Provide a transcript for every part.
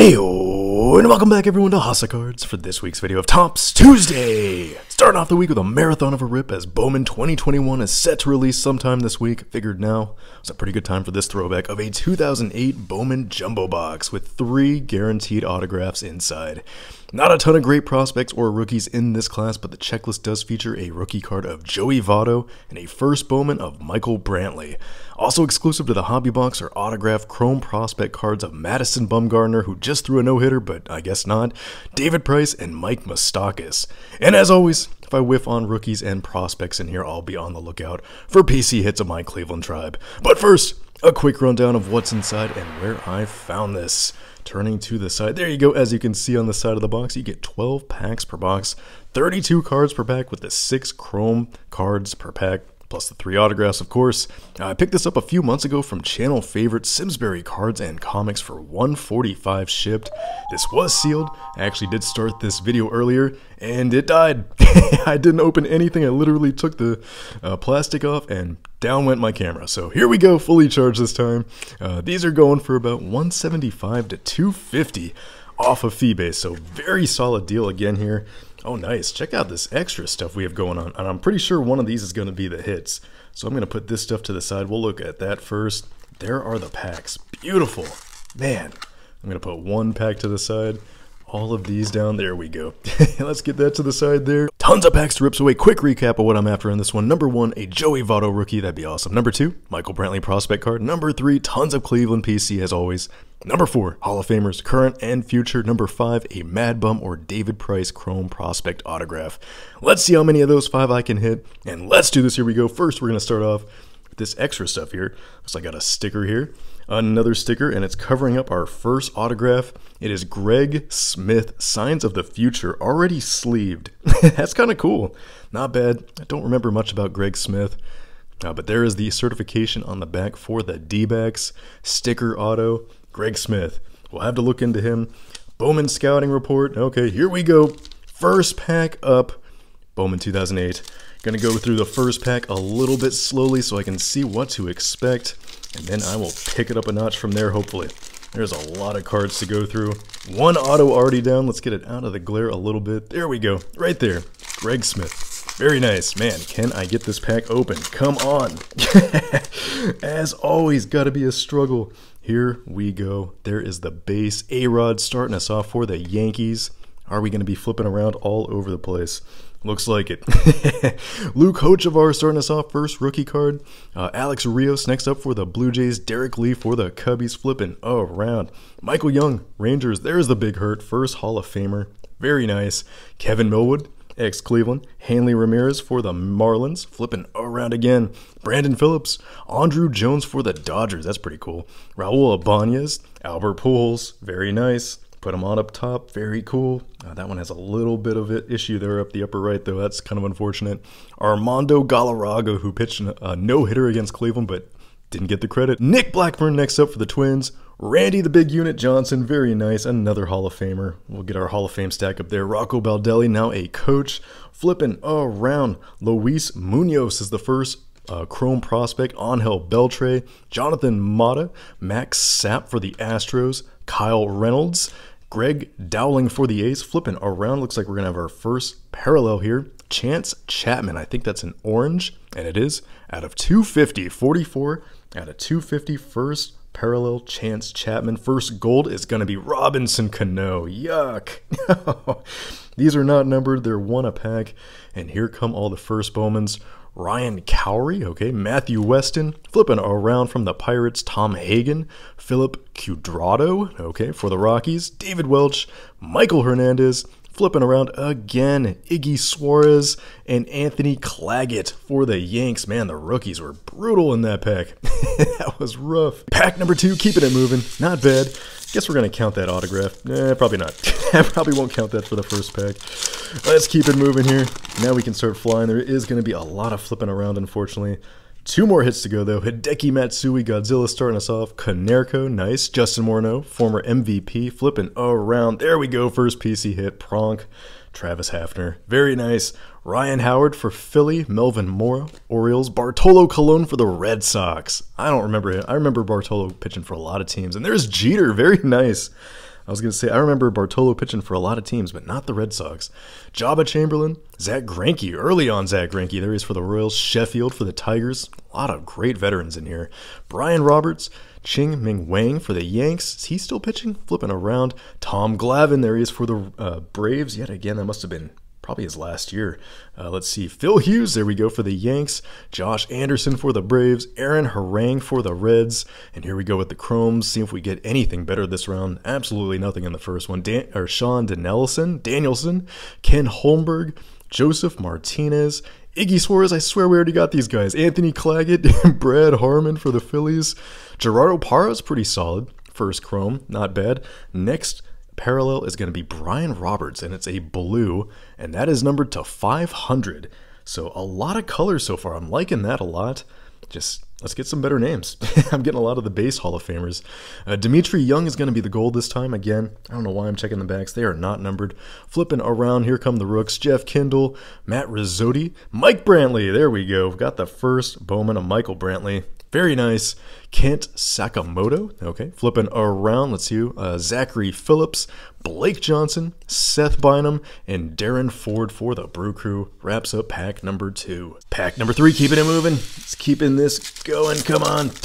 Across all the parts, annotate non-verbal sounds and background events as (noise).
Ayo, and welcome back everyone to Hasa Cards for this week's video of Tops Tuesday! Starting off the week with a marathon of a rip as Bowman 2021 is set to release sometime this week. Figured now is a pretty good time for this throwback of a 2008 Bowman Jumbo Box with three guaranteed autographs inside. Not a ton of great prospects or rookies in this class, but the checklist does feature a rookie card of Joey Votto and a first Bowman of Michael Brantley. Also exclusive to the Hobby Box are autographed Chrome prospect cards of Madison Bumgarner, who just threw a no-hitter, but I guess not, David Price, and Mike Mostakis. And as always, if I whiff on rookies and prospects in here, I'll be on the lookout for PC hits of my Cleveland tribe. But first, a quick rundown of what's inside and where I found this. Turning to the side, there you go. As you can see on the side of the box, you get 12 packs per box, 32 cards per pack with the 6 chrome cards per pack plus the three autographs, of course. Uh, I picked this up a few months ago from channel favorite Simsbury Cards and Comics for 145 shipped. This was sealed. I actually did start this video earlier, and it died. (laughs) I didn't open anything. I literally took the uh, plastic off and down went my camera. So here we go, fully charged this time. Uh, these are going for about 175 to 250 off of fee base, so very solid deal again here. Oh, nice. Check out this extra stuff we have going on. And I'm pretty sure one of these is going to be the hits. So I'm going to put this stuff to the side. We'll look at that first. There are the packs. Beautiful. Man, I'm going to put one pack to the side. All of these down. There we go. (laughs) Let's get that to the side there. Hunza Packs rips away. Quick recap of what I'm after in this one. Number one, a Joey Votto rookie. That'd be awesome. Number two, Michael Brantley prospect card. Number three, tons of Cleveland PC as always. Number four, Hall of Famers, current and future. Number five, a Mad Bum or David Price Chrome prospect autograph. Let's see how many of those five I can hit. And let's do this. Here we go. First, we're going to start off with this extra stuff here. So I got a sticker here. Another sticker, and it's covering up our first autograph. It is Greg Smith, Signs of the Future, already sleeved. (laughs) That's kind of cool. Not bad. I don't remember much about Greg Smith. Uh, but there is the certification on the back for the D backs. Sticker auto, Greg Smith. We'll have to look into him. Bowman Scouting Report. Okay, here we go. First pack up, Bowman 2008. Gonna go through the first pack a little bit slowly so I can see what to expect and then I will pick it up a notch from there, hopefully. There's a lot of cards to go through. One auto already down. Let's get it out of the glare a little bit. There we go. Right there. Greg Smith. Very nice. Man, can I get this pack open? Come on. (laughs) As always, gotta be a struggle. Here we go. There is the base. A-Rod starting us off for the Yankees. Are we going to be flipping around all over the place? Looks like it. (laughs) Luke Hochevar starting us off first rookie card. Uh, Alex Rios next up for the Blue Jays. Derek Lee for the Cubbies flipping around. Michael Young, Rangers. There's the big hurt. First Hall of Famer. Very nice. Kevin Millwood, ex Cleveland. Hanley Ramirez for the Marlins flipping around again. Brandon Phillips. Andrew Jones for the Dodgers. That's pretty cool. Raul Abanez. Albert Pools. Very nice. Put them on up top, very cool. Uh, that one has a little bit of an issue there up the upper right, though. That's kind of unfortunate. Armando Galarraga, who pitched a no hitter against Cleveland, but didn't get the credit. Nick Blackburn next up for the Twins. Randy the Big Unit Johnson, very nice, another Hall of Famer. We'll get our Hall of Fame stack up there. Rocco Baldelli, now a coach. Flipping around, Luis Munoz is the first uh, Chrome prospect. Angel Beltre, Jonathan Mata, Max Sapp for the Astros, Kyle Reynolds, Greg Dowling for the A's, flipping around. Looks like we're going to have our first parallel here. Chance Chapman, I think that's an orange, and it is, out of 250, 44 out of 250, first parallel Chance Chapman. First gold is going to be Robinson Cano. Yuck. (laughs) These are not numbered, they're one a pack, and here come all the first Bowmans. Ryan Cowrie, okay, Matthew Weston, flipping around from the Pirates, Tom Hagen, Philip Cudrado, okay, for the Rockies, David Welch, Michael Hernandez, flipping around again. Iggy Suarez and Anthony Claggett for the Yanks. Man, the rookies were brutal in that pack. (laughs) that was rough. Pack number two, keeping it moving. Not bad. Guess we're going to count that autograph. Eh, probably not. (laughs) I probably won't count that for the first pack. Let's keep it moving here. Now we can start flying. There is going to be a lot of flipping around, unfortunately. Two more hits to go, though. Hideki Matsui, Godzilla starting us off. Canerco, nice. Justin Morneau, former MVP, flipping around. There we go. First PC hit. Pronk, Travis Hafner. Very nice. Ryan Howard for Philly, Melvin Mora, Orioles. Bartolo Colon for the Red Sox. I don't remember him. I remember Bartolo pitching for a lot of teams. And there's Jeter. Very nice. I was going to say, I remember Bartolo pitching for a lot of teams, but not the Red Sox. Jabba Chamberlain, Zach Granke, early on Zach Granke. There he is for the Royals, Sheffield for the Tigers. A lot of great veterans in here. Brian Roberts, Ching Ming Wang for the Yanks. Is he still pitching? Flipping around. Tom Glavine, there he is for the uh, Braves. Yet again, that must have been probably his last year. Uh, let's see, Phil Hughes, there we go for the Yanks, Josh Anderson for the Braves, Aaron Harang for the Reds, and here we go with the Chromes. See if we get anything better this round. Absolutely nothing in the first one. Dan or Sean Danielson, Danielson, Ken Holmberg, Joseph Martinez, Iggy Suarez, I swear we already got these guys. Anthony Claggett, (laughs) Brad Harmon for the Phillies. Gerardo Parra's pretty solid. First Chrome, not bad. Next, parallel is going to be Brian Roberts, and it's a blue, and that is numbered to 500. So a lot of colors so far. I'm liking that a lot. Just let's get some better names. (laughs) I'm getting a lot of the base Hall of Famers. Uh, Dimitri Young is going to be the gold this time again. I don't know why I'm checking the backs. They are not numbered. Flipping around, here come the Rooks. Jeff Kendall, Matt Rizzotti, Mike Brantley. There we go. We've got the first Bowman of Michael Brantley. Very nice. Kent Sakamoto. Okay, flipping around. Let's see. Uh, Zachary Phillips, Blake Johnson, Seth Bynum, and Darren Ford for the Brew Crew. Wraps up pack number two. Pack number three, keeping it moving. It's keeping this going. Come on. (laughs)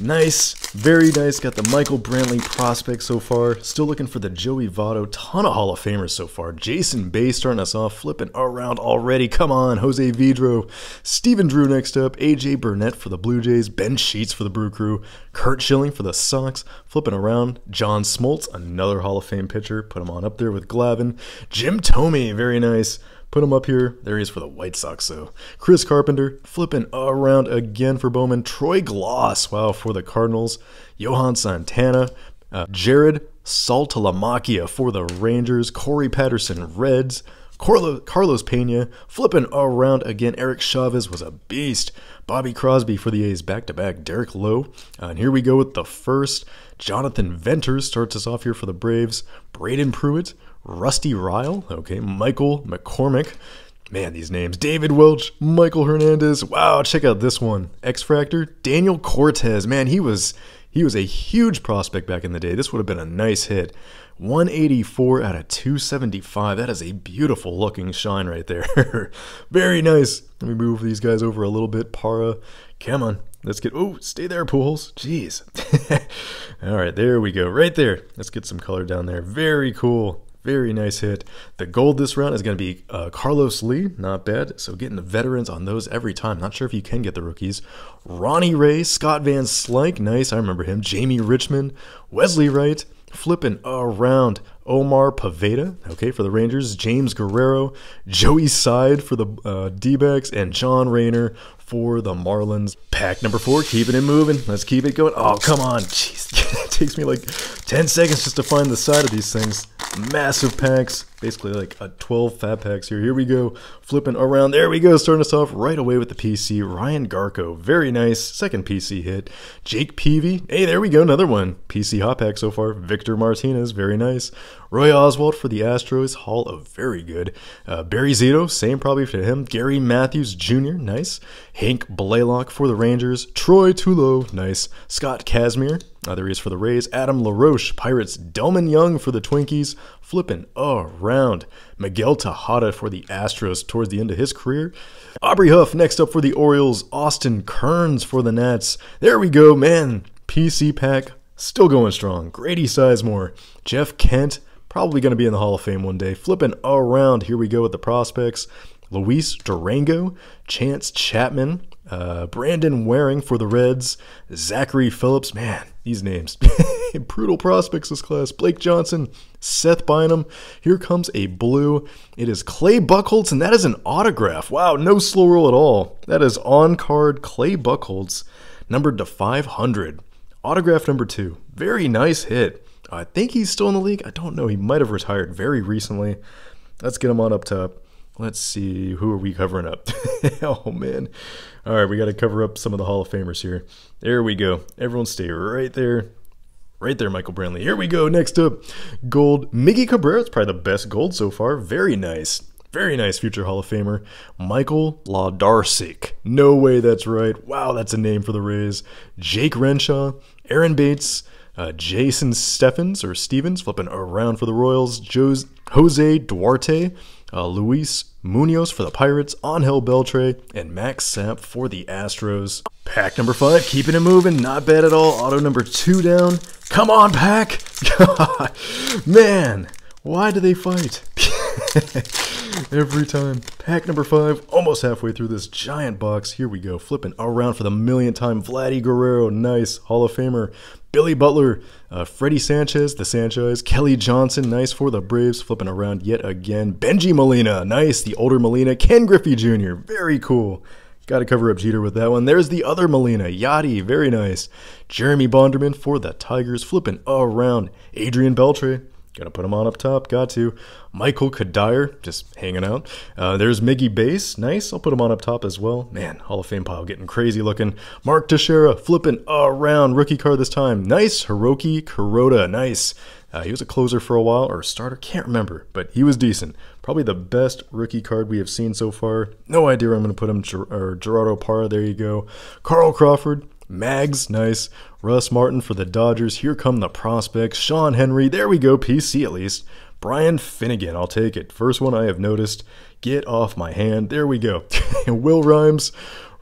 Nice, very nice. Got the Michael Brantley prospect so far. Still looking for the Joey Votto. Ton of Hall of Famers so far. Jason Bay starting us off, flipping around already. Come on, Jose Vidro. Steven Drew next up. AJ Burnett for the Blue Jays. Ben Sheets for the Brew Crew. Kurt Schilling for the Sox. Flipping around. John Smoltz, another Hall of Fame pitcher. Put him on up there with Glavin. Jim Tomey, very nice. Put him up here. There he is for the White Sox, So Chris Carpenter, flipping around again for Bowman. Troy Gloss, wow, for the Cardinals. Johan Santana. Uh, Jared Saltalamacchia for the Rangers. Corey Patterson, Reds. Carlos Pena, flipping around again. Eric Chavez was a beast. Bobby Crosby for the A's back to back. Derek Lowe. Uh, and here we go with the first. Jonathan Venters starts us off here for the Braves. Braden Pruitt. Rusty Ryle, okay, Michael McCormick. Man, these names. David Welch, Michael Hernandez. Wow, check out this one. X Factor, Daniel Cortez. Man, he was he was a huge prospect back in the day. This would have been a nice hit. 184 out of 275. That is a beautiful looking shine right there. (laughs) Very nice. Let me move these guys over a little bit. Para, come on. Let's get. Oh, stay there, pools. Jeez. (laughs) All right, there we go. Right there. Let's get some color down there. Very cool. Very nice hit. The gold this round is going to be uh, Carlos Lee. Not bad. So getting the veterans on those every time. Not sure if you can get the rookies. Ronnie Ray, Scott Van Slyke. Nice. I remember him. Jamie Richmond, Wesley Wright. Flipping around. Omar Poveda. okay, for the Rangers. James Guerrero. Joey Side for the uh, D-backs. And John Rayner for the Marlins. Pack number four, keeping it moving. Let's keep it going. Oh, come on. (laughs) Jeez, it takes me like 10 seconds just to find the side of these things. Massive packs, basically like a 12 fat packs here. Here we go, flipping around. There we go, starting us off right away with the PC. Ryan Garco, very nice. Second PC hit. Jake Peavy, hey, there we go, another one. PC hot pack so far. Victor Martinez, very nice. Roy Oswald for the Astros, Hall of Very Good. Uh, Barry Zito, same probably for him. Gary Matthews Jr., nice. Hank Blaylock for the Rangers. Troy Tulo, nice. Scott Kazmir, uh, there he is for the Rays. Adam LaRoche, Pirates. Delman Young for the Twinkies. Flippin' around. Miguel Tejada for the Astros towards the end of his career. Aubrey Huff next up for the Orioles. Austin Kearns for the Nats. There we go, man. PC Pack still going strong. Grady Sizemore. Jeff Kent. Probably going to be in the Hall of Fame one day. Flipping around, here we go with the prospects. Luis Durango, Chance Chapman, uh, Brandon Waring for the Reds, Zachary Phillips, man, these names. (laughs) Brutal prospects this class. Blake Johnson, Seth Bynum. Here comes a blue. It is Clay Buckholz, and that is an autograph. Wow, no slow roll at all. That is on card Clay Buckholz, numbered to 500. Autograph number two. Very nice hit. I think he's still in the league. I don't know. He might have retired very recently. Let's get him on up top. Let's see. Who are we covering up? (laughs) oh, man. All right, we got to cover up some of the Hall of Famers here. There we go. Everyone stay right there. Right there, Michael Brantley. Here we go. Next up, gold. Miggy Cabrera is probably the best gold so far. Very nice. Very nice future Hall of Famer, Michael Laudarsik. No way that's right. Wow, that's a name for the Rays. Jake Renshaw, Aaron Bates, uh, Jason Steffens or Stevens flipping around for the Royals. Jose, Duarte, uh, Luis Munoz for the Pirates, Angel Beltre, and Max Samp for the Astros. Pack number five, keeping it moving, not bad at all. Auto number two down. Come on, pack! God, (laughs) man, why do they fight? (laughs) Every time. Pack number five, almost halfway through this giant box. Here we go, flipping around for the millionth time. Vladdy Guerrero, nice. Hall of Famer. Billy Butler, uh, Freddie Sanchez, the Sanchez, Kelly Johnson, nice for the Braves, flipping around yet again. Benji Molina, nice, the older Molina. Ken Griffey Jr., very cool. Got to cover up Jeter with that one. There's the other Molina, Yachty, very nice. Jeremy Bonderman for the Tigers, flipping around. Adrian Beltre, Gonna put him on up top, got to. Michael Kadire, just hanging out. Uh, there's Miggy Bass, nice. I'll put him on up top as well. Man, Hall of Fame pile getting crazy looking. Mark Teixeira, flipping around. Rookie card this time, nice. Hiroki Kuroda, nice. Uh, he was a closer for a while, or a starter, can't remember, but he was decent. Probably the best rookie card we have seen so far. No idea where I'm going to put him. Ger- or Gerardo Parra, there you go. Carl Crawford, Mags, nice. Russ Martin for the Dodgers. Here come the prospects. Sean Henry, there we go, PC at least. Brian Finnegan, I'll take it. First one I have noticed. Get off my hand. There we go. (laughs) Will Rhymes,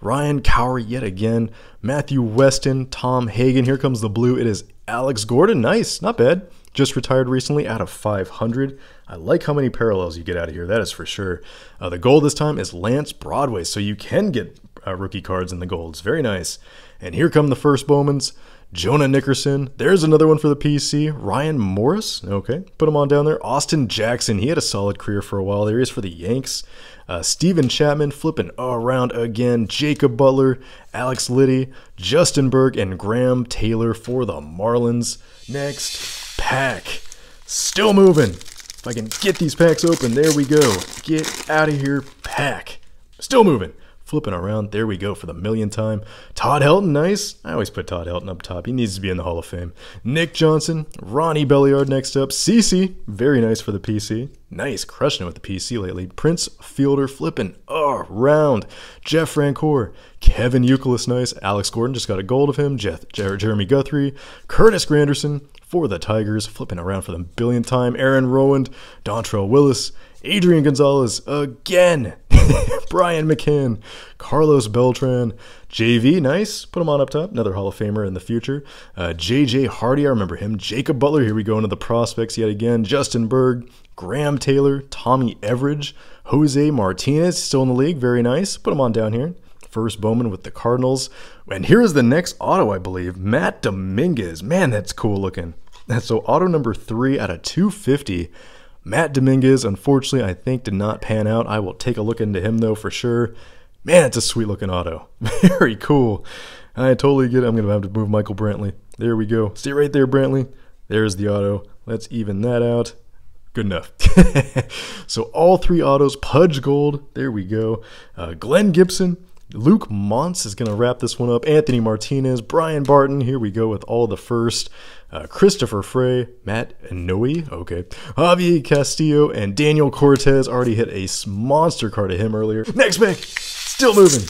Ryan Cowrie yet again. Matthew Weston, Tom Hagen. Here comes the blue. It is Alex Gordon. Nice, not bad. Just retired recently out of 500. I like how many parallels you get out of here, that is for sure. Uh, the goal this time is Lance Broadway, so you can get uh, rookie cards in the golds. Very nice. And here come the first Bowmans. Jonah Nickerson. There's another one for the PC. Ryan Morris. Okay, put him on down there. Austin Jackson. He had a solid career for a while. There he is for the Yanks. Uh, Steven Chapman flipping around again. Jacob Butler, Alex Liddy, Justin Berg, and Graham Taylor for the Marlins. Next pack. Still moving. If I can get these packs open, there we go. Get out of here, pack. Still moving flipping around. There we go for the millionth time. Todd Helton, nice. I always put Todd Helton up top. He needs to be in the Hall of Fame. Nick Johnson, Ronnie Belliard next up. CC, very nice for the PC. Nice, crushing it with the PC lately. Prince Fielder flipping around. Jeff Francoeur, Kevin Euclid, nice. Alex Gordon just got a gold of him. Jeff, Jer Jeremy Guthrie, Curtis Granderson for the Tigers, flipping around for the billionth time. Aaron Rowand, Dontrell Willis, Adrian Gonzalez again. (laughs) Brian McCann, Carlos Beltran, JV, nice. Put him on up top. Another Hall of Famer in the future. Uh, JJ Hardy, I remember him. Jacob Butler, here we go into the prospects yet again. Justin Berg, Graham Taylor, Tommy Everidge, Jose Martinez, still in the league. Very nice. Put him on down here first Bowman with the Cardinals. And here is the next auto, I believe, Matt Dominguez. Man, that's cool looking. So auto number three out of 250. Matt Dominguez, unfortunately, I think did not pan out. I will take a look into him though for sure. Man, it's a sweet looking auto. (laughs) Very cool. I totally get it. I'm going to have to move Michael Brantley. There we go. Stay right there, Brantley. There's the auto. Let's even that out. Good enough. (laughs) so all three autos, Pudge Gold. There we go. Uh, Glenn Gibson. Luke Montz is going to wrap this one up. Anthony Martinez, Brian Barton. Here we go with all the first. Uh, Christopher Frey, Matt Noe, okay, Javier Castillo, and Daniel Cortez already hit a monster card of him earlier. Next pack, still moving.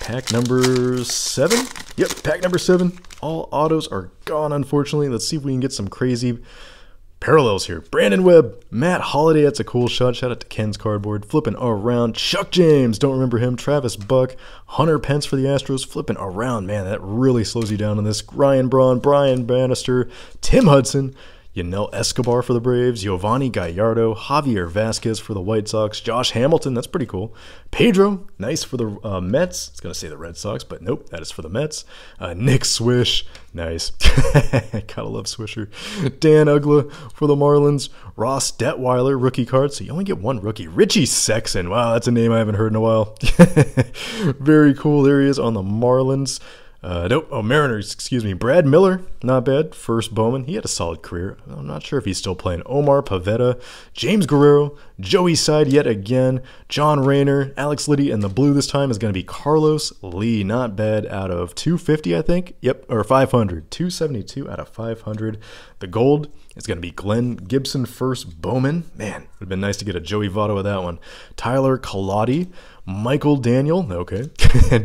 Pack number seven. Yep, pack number seven. All autos are gone, unfortunately. Let's see if we can get some crazy parallels here. Brandon Webb, Matt Holiday, that's a cool shot. Shout out to Ken's Cardboard, flipping around. Chuck James, don't remember him. Travis Buck, Hunter Pence for the Astros, flipping around. Man, that really slows you down on this. Ryan Braun, Brian Bannister, Tim Hudson. Yanel Escobar for the Braves, Giovanni Gallardo, Javier Vasquez for the White Sox, Josh Hamilton, that's pretty cool. Pedro, nice for the uh, Mets. It's going to say the Red Sox, but nope, that is for the Mets. Uh, Nick Swish, nice. (laughs) Gotta love Swisher. Dan Ugla for the Marlins, Ross Detweiler, rookie card, so you only get one rookie. Richie Sexton, wow, that's a name I haven't heard in a while. (laughs) Very cool. There he is on the Marlins. Uh, nope. Oh, Mariners, excuse me. Brad Miller, not bad. First Bowman, he had a solid career. I'm not sure if he's still playing. Omar Pavetta, James Guerrero, Joey Side yet again, John Rayner, Alex Liddy, and the blue this time is going to be Carlos Lee. Not bad out of 250, I think. Yep, or 500. 272 out of 500. The gold is going to be Glenn Gibson, first Bowman. Man, it would have been nice to get a Joey Votto with that one. Tyler Collotti. Michael Daniel, okay,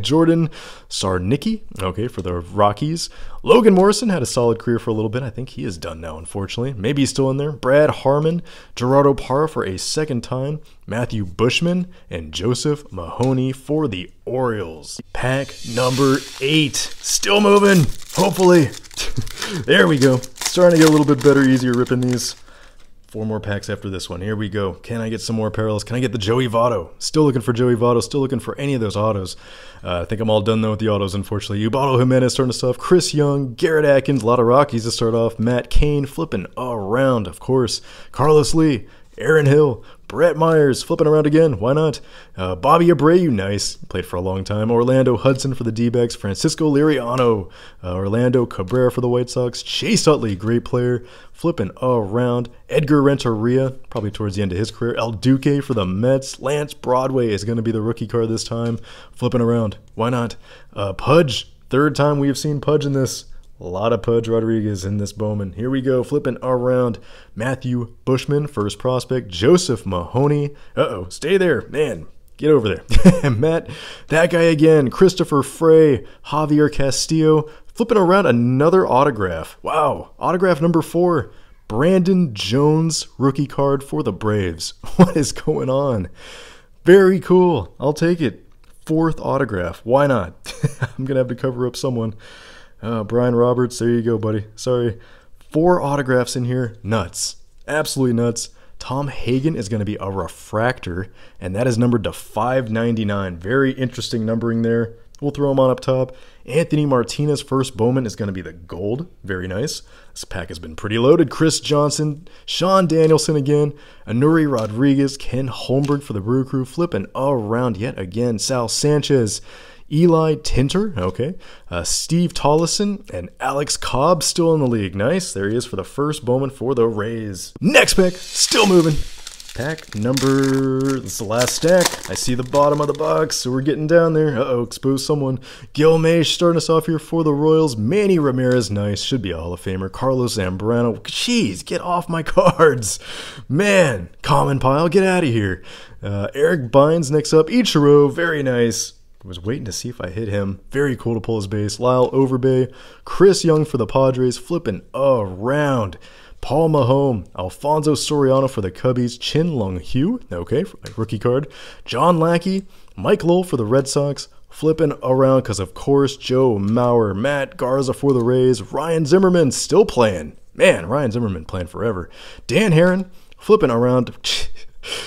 (laughs) Jordan Sarnicki, okay, for the Rockies. Logan Morrison had a solid career for a little bit. I think he is done now, unfortunately. Maybe he's still in there. Brad Harmon, Gerardo Parra for a second time, Matthew Bushman, and Joseph Mahoney for the Orioles. Pack number eight, still moving, hopefully. (laughs) there we go. Starting to get a little bit better, easier ripping these. Four more packs after this one. Here we go. Can I get some more parallels? Can I get the Joey Votto? Still looking for Joey Votto. Still looking for any of those autos. Uh, I think I'm all done, though, with the autos, unfortunately. Ubaldo Jimenez starting us off. Chris Young, Garrett Atkins, a lot of Rockies to start off. Matt Kane flipping around, of course. Carlos Lee, Aaron Hill, Brett Myers, flipping around again, why not? Uh, Bobby Abreu, nice, played for a long time. Orlando Hudson for the D backs, Francisco Liriano, uh, Orlando Cabrera for the White Sox, Chase Utley, great player, flipping around. Edgar Renteria, probably towards the end of his career. El Duque for the Mets. Lance Broadway is going to be the rookie card this time, flipping around, why not? Uh, Pudge, third time we have seen Pudge in this. A lot of Pudge Rodriguez in this Bowman. Here we go, flipping around. Matthew Bushman, first prospect. Joseph Mahoney. Uh-oh, stay there. Man, get over there. (laughs) Matt, that guy again. Christopher Frey, Javier Castillo. Flipping around another autograph. Wow, autograph number four. Brandon Jones rookie card for the Braves. (laughs) What is going on? Very cool. I'll take it. Fourth autograph. Why not? (laughs) I'm going to have to cover up someone. Uh, Brian Roberts, there you go, buddy. Sorry. Four autographs in here. Nuts. Absolutely nuts. Tom Hagen is going to be a refractor, and that is numbered to 599. Very interesting numbering there. We'll throw him on up top. Anthony Martinez, first Bowman, is going to be the gold. Very nice. This pack has been pretty loaded. Chris Johnson, Sean Danielson again, Anuri Rodriguez, Ken Holmberg for the Brew Crew, flipping around yet again. Sal Sanchez, Eli Tinter, okay, uh, Steve Tollison, and Alex Cobb still in the league. Nice. There he is for the first Bowman for the Rays. Next pick, still moving. Pack number, that's the last stack. I see the bottom of the box, so we're getting down there. Uh-oh, expose someone. Gil Mays starting us off here for the Royals. Manny Ramirez, nice, should be a Hall of Famer. Carlos Zambrano, jeez, get off my (laughs) cards. Man, common pile, get out of here. Uh, Eric Bynes next up. Ichiro, very nice was waiting to see if I hit him. Very cool to pull his base. Lyle Overbay, Chris Young for the Padres, flipping around. Paul Mahome, Alfonso Soriano for the Cubbies, Chin Lung Hue, okay, rookie card, John Lackey, Mike Lowell for the Red Sox, flipping around because, of course, Joe Mauer, Matt Garza for the Rays, Ryan Zimmerman still playing. Man, Ryan Zimmerman playing forever. Dan Heron, flipping around.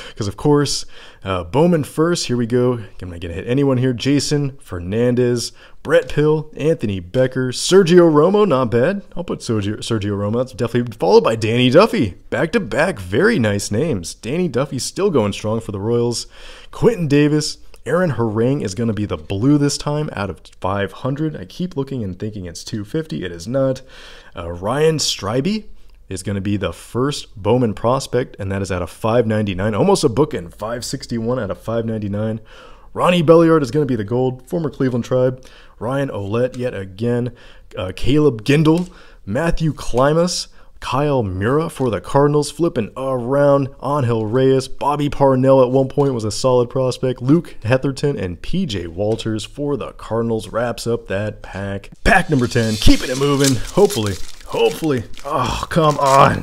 Because, (laughs) of course, uh, Bowman first. Here we go. am I going to hit anyone here. Jason Fernandez, Brett Pill, Anthony Becker, Sergio Romo. Not bad. I'll put Sergio, Sergio Romo. That's definitely followed by Danny Duffy. Back to back. Very nice names. Danny Duffy still going strong for the Royals. Quentin Davis. Aaron Harang is going to be the blue this time out of 500. I keep looking and thinking it's 250. It is not. Uh, Ryan Stribey is going to be the first Bowman prospect, and that is at a 599, almost a book in 561 out of 599. Ronnie Belliard is going to be the gold, former Cleveland Tribe. Ryan Olette, yet again. Uh, Caleb Gindel, Matthew Klimas, Kyle Mura for the Cardinals, flipping around. Angel Reyes, Bobby Parnell at one point was a solid prospect. Luke Hetherton and PJ Walters for the Cardinals wraps up that pack. Pack number 10, keeping it moving, hopefully. Hopefully. Oh, come on.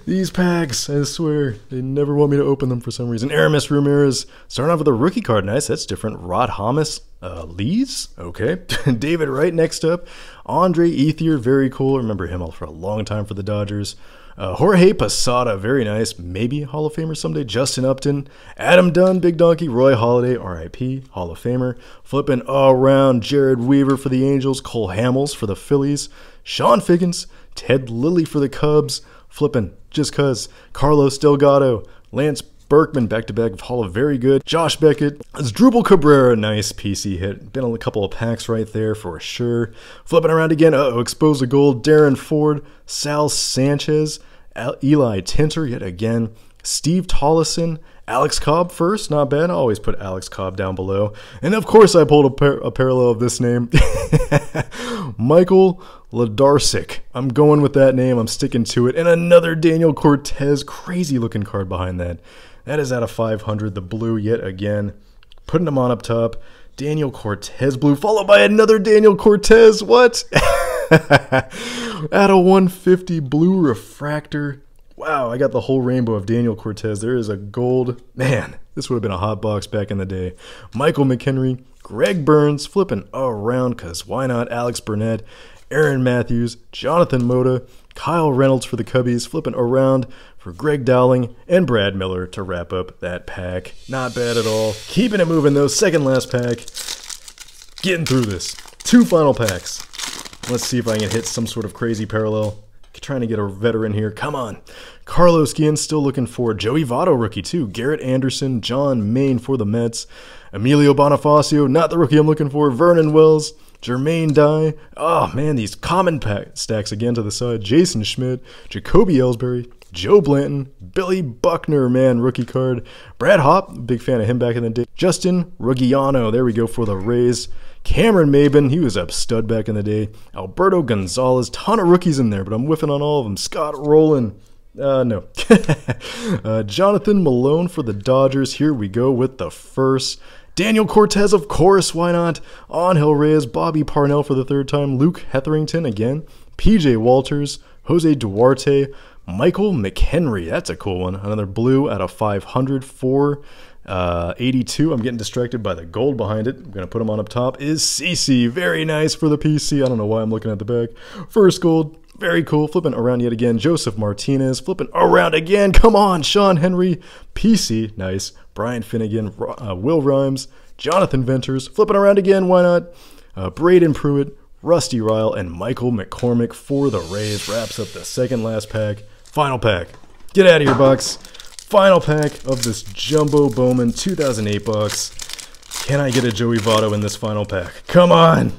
(laughs) These packs, I swear, they never want me to open them for some reason. Aramis Ramirez, starting off with a rookie card. Nice, that's different. Rod Hamas, uh, Lees? Okay. (laughs) David Wright next up. Andre Ethier, very cool. remember him for a long time for the Dodgers. Uh, Jorge Posada, very nice. Maybe Hall of Famer someday. Justin Upton, Adam Dunn, Big Donkey, Roy Holiday, RIP, Hall of Famer. Flipping all around, Jared Weaver for the Angels, Cole Hamels for the Phillies, Sean Figgins, Ted Lilly for the Cubs. Flipping just cuz. Carlos Delgado, Lance Berkman back to back Hall very good. Josh Beckett, It's Drupal Cabrera, nice PC hit. Been on a couple of packs right there for sure. Flipping around again, uh oh, expose a gold. Darren Ford, Sal Sanchez, Eli Tinter yet again. Steve Tolleson. Alex Cobb first, not bad. I always put Alex Cobb down below. And of course, I pulled a, par a parallel of this name (laughs) Michael Ladarsic. I'm going with that name, I'm sticking to it. And another Daniel Cortez, crazy looking card behind that. That is out of 500. The blue yet again. Putting them on up top. Daniel Cortez blue, followed by another Daniel Cortez. What? (laughs) out of 150 blue refractor. Wow, I got the whole rainbow of Daniel Cortez. There is a gold. Man, this would have been a hot box back in the day. Michael McHenry, Greg Burns, flipping around, because why not? Alex Burnett, Aaron Matthews, Jonathan Moda, Kyle Reynolds for the Cubbies, flipping around for Greg Dowling and Brad Miller to wrap up that pack. Not bad at all. Keeping it moving though, second last pack. Getting through this. Two final packs. Let's see if I can hit some sort of crazy parallel. Trying to get a veteran here. Come on. Carlos Guillen still looking for Joey Votto rookie too. Garrett Anderson, John Maine for the Mets. Emilio Bonifacio, not the rookie I'm looking for. Vernon Wells, Jermaine Dye. Oh man, these common pack stacks again to the side. Jason Schmidt, Jacoby Ellsbury, Joe Blanton, Billy Buckner, man, rookie card. Brad Hop, big fan of him back in the day. Justin Ruggiano, there we go for the Rays. Cameron Maben, he was a stud back in the day. Alberto Gonzalez, ton of rookies in there, but I'm whiffing on all of them. Scott Rowland. Uh, no. (laughs) uh, Jonathan Malone for the Dodgers. Here we go with the first. Daniel Cortez, of course, why not? Angel Reyes, Bobby Parnell for the third time, Luke Hetherington again, PJ Walters, Jose Duarte, Michael McHenry. That's a cool one. Another blue out of 500 for uh, 82. I'm getting distracted by the gold behind it. I'm going to put him on up top. Is CC. Very nice for the PC. I don't know why I'm looking at the back. First gold, very cool. Flipping around yet again. Joseph Martinez. Flipping around again. Come on. Sean Henry. PC. Nice. Brian Finnegan. Uh, Will Rhymes. Jonathan Venters. Flipping around again. Why not? Uh, Braden Pruitt. Rusty Ryle. And Michael McCormick for the Rays. Wraps up the second last pack. Final pack. Get out of your box. Final pack of this Jumbo Bowman 2008 box. Can I get a Joey Votto in this final pack? Come on! (laughs)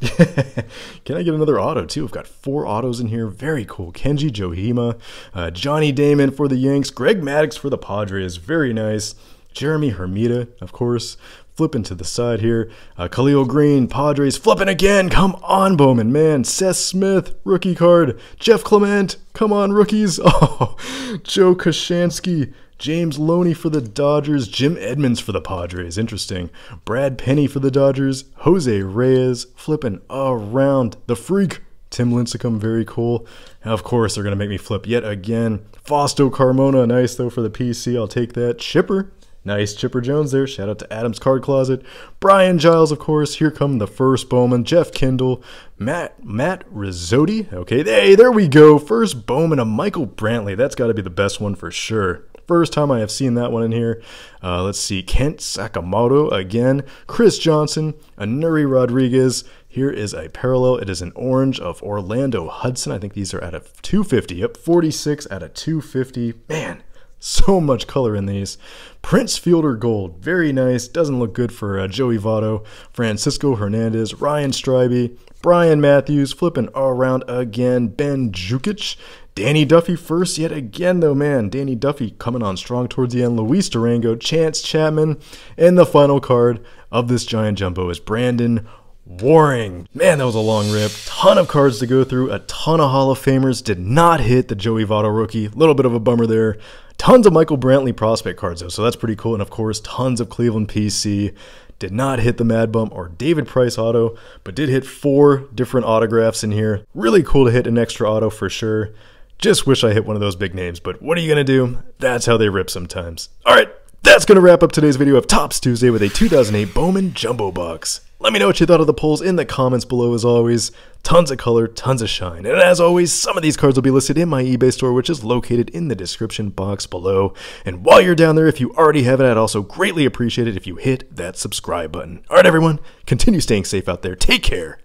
Can I get another auto, too? I've got four autos in here. Very cool. Kenji Johima, uh, Johnny Damon for the Yanks, Greg Maddox for the Padres. Very nice. Jeremy Hermita, of course. Flipping to the side here. Uh, Khalil Green, Padres, flipping again. Come on, Bowman, man. Seth Smith, rookie card. Jeff Clement, come on, rookies. (laughs) Oh, Joe Koshansky, James Loney for the Dodgers, Jim Edmonds for the Padres, interesting. Brad Penny for the Dodgers, Jose Reyes, flipping around. The Freak, Tim Lincecum, very cool. of course, they're going to make me flip yet again. Fausto Carmona, nice though for the PC, I'll take that. Chipper, Nice Chipper Jones there. Shout out to Adam's Card Closet. Brian Giles, of course. Here come the first Bowman. Jeff Kendall. Matt Matt Rizzotti. Okay, hey, there we go. First Bowman of Michael Brantley. That's got to be the best one for sure first time I have seen that one in here. Uh, let's see, Kent Sakamoto again, Chris Johnson, Anuri Rodriguez. Here is a parallel. It is an orange of Orlando Hudson. I think these are out of 250. Yep, 46 out of 250. Man, so much color in these. Prince Fielder Gold, very nice. Doesn't look good for uh, Joey Votto, Francisco Hernandez, Ryan Stribey, Brian Matthews, flipping all around again. Ben Jukic Danny Duffy first yet again, though, man. Danny Duffy coming on strong towards the end. Luis Durango, Chance Chapman, and the final card of this giant jumbo is Brandon Warring. Man, that was a long rip. Ton of cards to go through. A ton of Hall of Famers. Did not hit the Joey Votto rookie. Little bit of a bummer there. Tons of Michael Brantley prospect cards, though, so that's pretty cool. And of course, tons of Cleveland PC. Did not hit the Mad Bump or David Price auto, but did hit four different autographs in here. Really cool to hit an extra auto for sure. Just wish I hit one of those big names, but what are you going to do? That's how they rip sometimes. All right, that's going to wrap up today's video of Tops Tuesday with a 2008 Bowman Jumbo Box. Let me know what you thought of the polls in the comments below as always. Tons of color, tons of shine. And as always, some of these cards will be listed in my eBay store, which is located in the description box below. And while you're down there, if you already haven't, I'd also greatly appreciate it if you hit that subscribe button. All right, everyone, continue staying safe out there. Take care.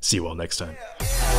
See you all next time.